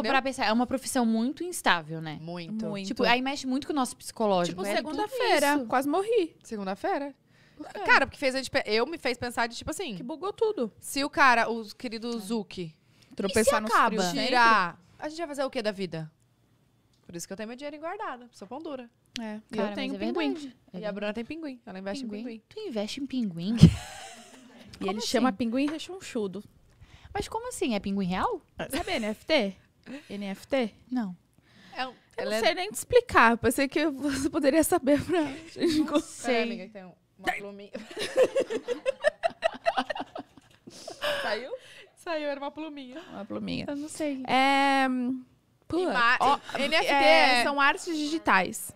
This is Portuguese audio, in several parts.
Pra pensar, é uma profissão muito instável, né? Muito. muito. Tipo, aí mexe muito com o nosso psicológico. Tipo, é segunda-feira, quase morri. Segunda-feira. Por cara, porque fez a gente, eu me fez pensar de tipo assim. Que bugou tudo. Se o cara, o querido é. Zuki, tropeçar no frio, tirar, a gente vai fazer o que da vida? Por isso que eu tenho meu dinheiro guardado, sou pão dura. É, cara, eu tenho é pinguim. É e a Bruna tem pinguim, ela investe pinguim. em pinguim. Tu investe em pinguim? e ele assim? chama pinguim rechonchudo. Mas como assim? É pinguim real? Sabe, NFT? NFT? Não. É, eu ela não é sei é... nem te explicar. pensei que você poderia saber pra gente. Não sei. É, amiga, tem uma pluminha. Saiu? Saiu, era uma pluminha. Uma pluminha. Eu não sei. É... Pula. Oh, NFT é... são artes digitais.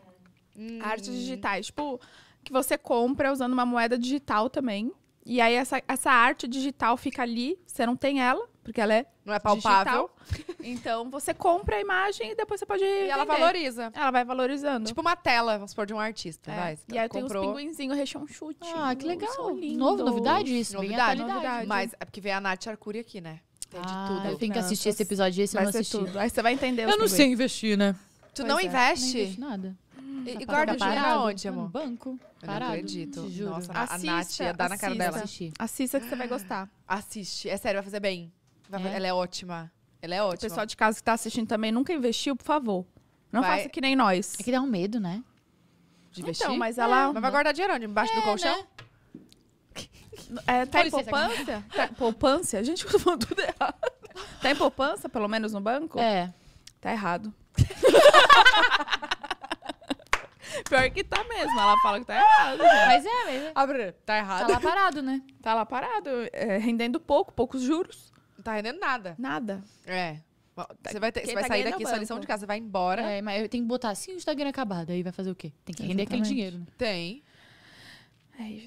Hum. Artes digitais. Tipo, que você compra usando uma moeda digital também. E aí essa, essa arte digital fica ali, você não tem ela, porque ela é não é palpável. Digital. Então você compra a imagem e depois você pode. E vender. ela valoriza. Ela vai valorizando. Tipo uma tela, vamos supor, de um artista. É. Vai, e aí comprou... tem os pinguinzinhos rechonchute. Ah, que é legal. Novo, novidade isso. Novidade, novidade. Mas é porque vem a Nath Arcuri aqui, né? Tem ah, de tudo. Eu tenho que assistir esse episódio esse eu não assisti. Tudo. Aí você vai entender. Eu não sei investir, né? Tu pois não é. investe? Não investe nada. Tá e, guarda o dinheiro aonde, tá amor? No banco. Eu parado. não acredito. Juro. Nossa, assista, a Nath ia dar na cara dela. Assiste. Assista que você vai gostar. Assiste. É sério, vai fazer bem. Vai, é? Ela é ótima. Ela é ótima. O pessoal de casa que tá assistindo também nunca investiu, por favor. Não vai... faça que nem nós. É que dá um medo, né? De investir? Então, mas é. ela... É. Mas vai guardar dinheiro onde? Embaixo é, do colchão? Né? É, tá em poupança? Tá em poupança? Gente, eu tudo errado. Tá em poupança, pelo menos no banco? É. Tá errado. Pior que tá mesmo. Ela fala que tá errado. Mas é, mesmo é. ah, tá errado Bruna, tá Tá lá parado, né? Tá lá parado, é, rendendo pouco, poucos juros. Não tá rendendo nada. Nada. É. Você vai, ter- você vai tá sair daqui, é sua lição de casa, você vai embora. É, mas eu tenho que botar assim o Instagram acabado. Aí vai fazer o quê? Tem que render aquele dinheiro, né? Tem. É isso.